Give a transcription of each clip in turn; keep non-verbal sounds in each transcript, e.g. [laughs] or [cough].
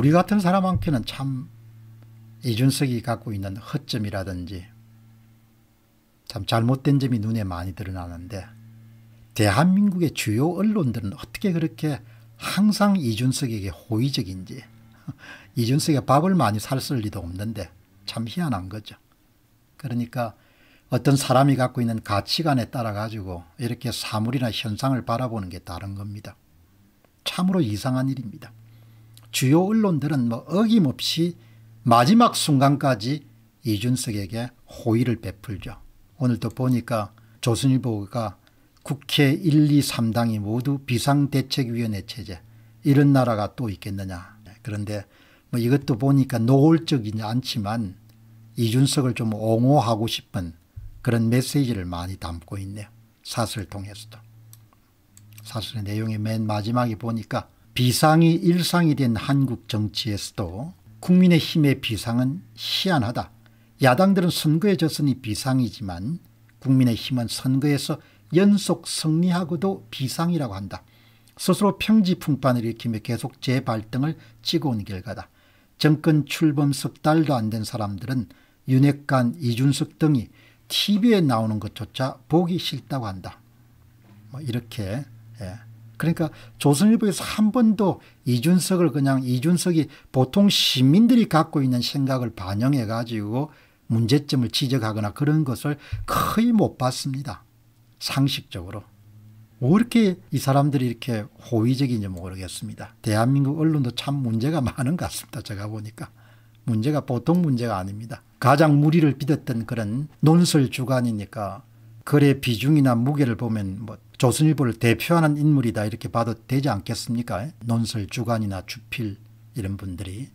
우리 같은 사람한테는 참 이준석이 갖고 있는 허점이라든지 참 잘못된 점이 눈에 많이 드러나는데 대한민국의 주요 언론들은 어떻게 그렇게 항상 이준석에게 호의적인지 [laughs] 이준석의 밥을 많이 살 쓸 리도 없는데 참 희한한 거죠. 그러니까 어떤 사람이 갖고 있는 가치관에 따라 가지고 이렇게 사물이나 현상을 바라보는 게 다른 겁니다. 참으로 이상한 일입니다. 주요 언론들은 뭐 어김없이 마지막 순간까지 이준석에게 호의를 베풀죠. 오늘도 보니까 조선일보가 국회 1, 2, 3당이 모두 비상대책위원회 체제 이런 나라가 또 있겠느냐. 네, 그런데 뭐 이것도 보니까 노골적이지 않지만 이준석을 좀 옹호하고 싶은 그런 메시지를 많이 담고 있네요. 사설 통해서도. 사설의 내용의 맨 마지막에 보니까 비상이 일상이 된 한국 정치에서도 국민의힘의 비상은 희한하다. 야당들은 선거에 졌으니 비상이지만 국민의힘은 선거에서 연속 승리하고도 비상이라고 한다. 스스로 평지풍판을 일으키며 계속 재발등을 찍어온 결과다. 정권 출범 석 달도 안 된 사람들은 윤핵관 이준석 등이 TV에 나오는 것조차 보기 싫다고 한다. 뭐 이렇게 예. 그러니까 조선일보에서 한 번도 이준석을 그냥 이준석이 보통 시민들이 갖고 있는 생각을 반영해 가지고 문제점을 지적하거나 그런 것을 거의 못 봤습니다. 상식적으로. 왜 뭐 이렇게 이 사람들이 이렇게 호의적인지 모르겠습니다. 대한민국 언론도 참 문제가 [laughs] 많은 것 같습니다. 제가 보니까. 문제가 보통 문제가 아닙니다. 가장 무리를 빚었던 그런 논설 주관이니까 글의 비중이나 무게를 보면 뭐 조선일보를 대표하는 인물이다 이렇게 봐도 되지 않겠습니까? 논설 주간이나 주필 이런 분들이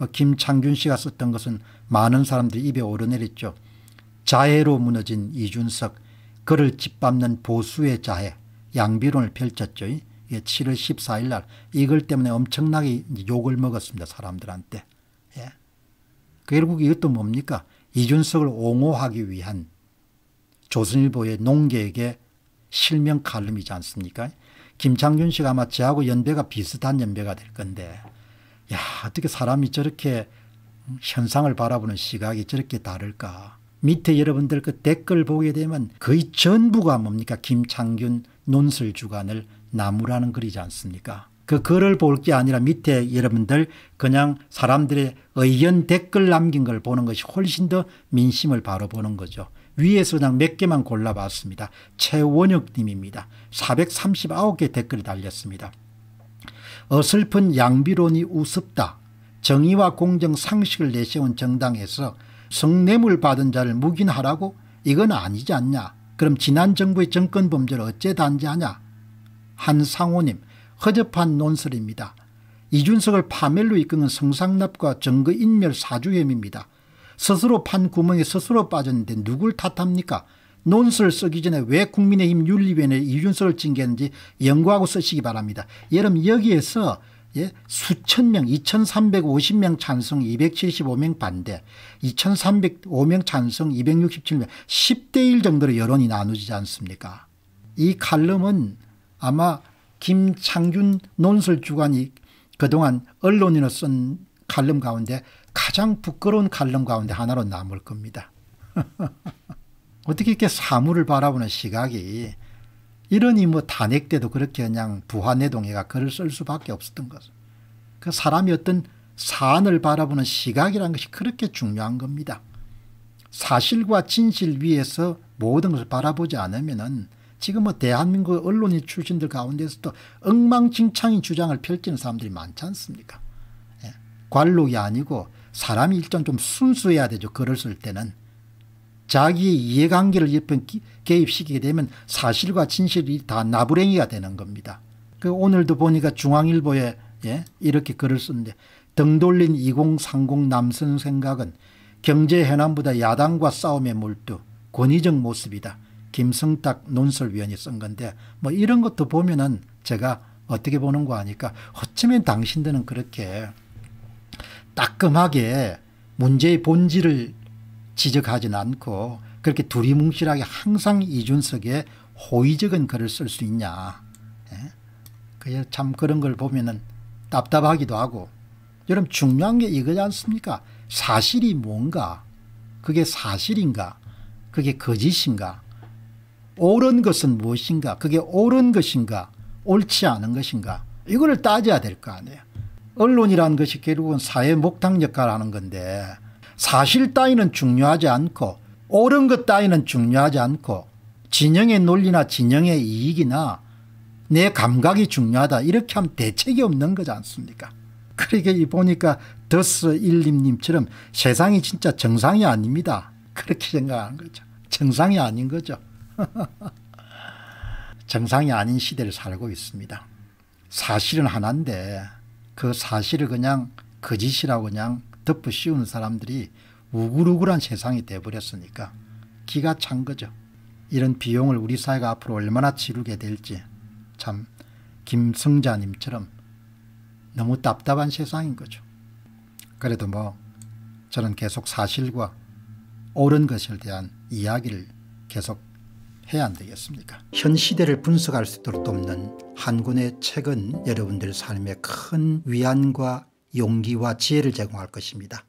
어, 김창균 씨가 썼던 것은 많은 사람들이 입에 오르내렸죠. 자해로 무너진 이준석 그를 짓밟는 보수의 자해 양비론을 펼쳤죠. 이게 7월 14일 날 이걸 때문에 엄청나게 욕을 먹었습니다. 사람들한테. 예. 그 결국 이것도 뭡니까? 이준석을 옹호하기 위한 조선일보의 농에게 실명 칼럼이지 않습니까? 김창균 씨가 아마 저하고 연배가 비슷한 연배가 될 건데 야 어떻게 사람이 저렇게 현상을 바라보는 시각이 저렇게 다를까. 밑에 여러분들 그 댓글 보게 되면 거의 전부가 뭡니까 김창균 논술 주간을 나무라는 글이지 않습니까? 그 글을 볼 게 아니라 밑에 여러분들 그냥 사람들의 의견 댓글 남긴 걸 보는 것이 훨씬 더 민심을 바로 보는 거죠. 위에서 그냥 몇 개만 골라봤습니다. 최원혁님입니다. 439개 댓글이 달렸습니다. 어설픈 양비론이 우습다. 정의와 공정 상식을 내세운 정당에서 성뇌물 받은 자를 묵인하라고? 이건 아니지 않냐. 그럼 지난 정부의 정권 범죄를 어째 단죄하냐. 한상호님 허접한 논설입니다. 이준석을 파멸로 이끄는 성상납과 정거인멸 사주혐입니다. 스스로 판 구멍에 스스로 빠졌는데 누굴 탓합니까? 논설 쓰기 전에 왜 국민의힘 윤리위원회 이준석을 징계했는지 연구하고 쓰시기 바랍니다. 여러분 여기에서 예? 수천 명 2350명 찬성 275명 반대 2305명 찬성 267명 10대 1 정도로 여론이 나누지 않습니까 이 칼럼은 아마 김창균 논설주간이 그동안 언론인으로 쓴 칼럼 가운데 가장 부끄러운 칼럼 가운데 하나로 남을 겁니다. [laughs] 어떻게 이렇게 사물을 바라보는 시각이 이러니 뭐 탄핵 때도 그렇게 그냥 부하내동해가 글을 쓸 수밖에 없었던 것그 사람이 어떤 사안을 바라보는 시각이라는 것이 그렇게 중요한 겁니다. 사실과 진실 위에서 모든 것을 바라보지 않으면은 지금 뭐 대한민국 언론인 출신들 가운데서도 엉망진창인 주장을 펼치는 사람들이 많지 않습니까? 예. 관록이 아니고 사람이 일정 좀 순수해야 되죠. 글을 쓸 때는. 자기의 이해관계를 일편 개입시키게 되면 사실과 진실이 다 나부랭이가 되는 겁니다. 그 오늘도 보니까 중앙일보에 예? 이렇게 글을 쓰는데 등 돌린 2030 남성 생각은 경제 현안보다 야당과 싸움에 몰두 권위적 모습이다. 김성탁 논설위원이 쓴 건데 뭐 이런 것도 보면은 제가 어떻게 보는 거 아니까 어쩌면 당신들은 그렇게 따끔하게 문제의 본질을 지적하진 않고 그렇게 두리뭉실하게 항상 이준석의 호의적인 글을 쓸 수 있냐. 예? 참 그런 걸 보면은 답답하기도 하고 여러분 중요한 게 이거지 않습니까? 사실이 뭔가 그게 사실인가 그게 거짓인가 옳은 것은 무엇인가 그게 옳은 것인가 옳지 않은 것인가 이거를 따져야 될 거 아니에요. 언론이라는 것이 결국은 사회 목탁 역할을 하는 건데 사실 따위는 중요하지 않고 옳은 것 따위는 중요하지 않고 진영의 논리나 진영의 이익이나 내 감각이 중요하다 이렇게 하면 대책이 없는 거지 않습니까 그러게 보니까 더스1님처럼 세상이 진짜 정상이 아닙니다 그렇게 생각하는 거죠 정상이 아닌 거죠 [laughs] 정상이 아닌 시대를 살고 있습니다 사실은 하나인데 그 사실을 그냥 거짓이라고 그 그냥 덮어 씌우는 사람들이 우글우글한 세상이 돼버렸으니까 기가 찬 거죠. 이런 비용을 우리 사회가 앞으로 얼마나 치르게 될지 참 김승자님처럼 너무 답답한 세상인 거죠. 그래도 뭐 저는 계속 사실과 옳은 것에 대한 이야기를 계속 해야 안 되겠습니까 현 시대를 분석할 수 있도록 돕는 한군의 책은 여러분들 삶에 큰 위안과 용기와 지혜를 제공할 것입니다.